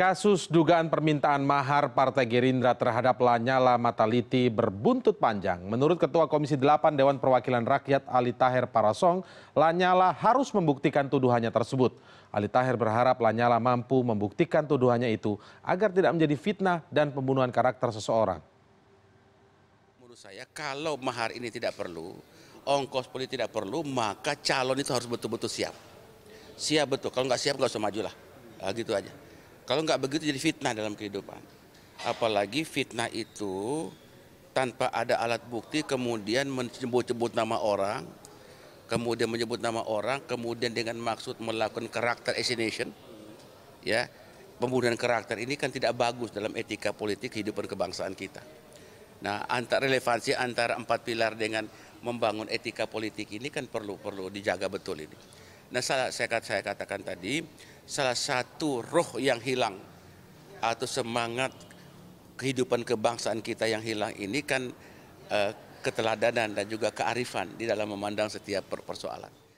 Kasus dugaan permintaan mahar Partai Gerindra terhadap Lanyala Mataliti berbuntut panjang. Menurut Ketua Komisi 8 Dewan Perwakilan Rakyat Ali Taher Parasong, Lanyala harus membuktikan tuduhannya tersebut. Ali Taher berharap Lanyala mampu membuktikan tuduhannya itu agar tidak menjadi fitnah dan pembunuhan karakter seseorang. Menurut saya kalau mahar ini tidak perlu, ongkos politik tidak perlu, maka calon itu harus betul-betul siap. Siap betul, kalau nggak siap nggak usah majulah. Nah, gitu aja. Kalau nggak begitu jadi fitnah dalam kehidupan. Apalagi fitnah itu tanpa ada alat bukti kemudian menyebut-sebut nama orang, kemudian menyebut nama orang, kemudian dengan maksud melakukan karakter assassination, ya pembunuhan karakter ini kan tidak bagus dalam etika politik kehidupan kebangsaan kita. Nah, antar relevansi antara empat pilar dengan membangun etika politik ini kan perlu perlu dijaga betul ini. Nah, salah saya, saya katakan tadi, salah satu roh yang hilang atau semangat kehidupan kebangsaan kita yang hilang ini kan eh, keteladanan dan juga kearifan di dalam memandang setiap persoalan.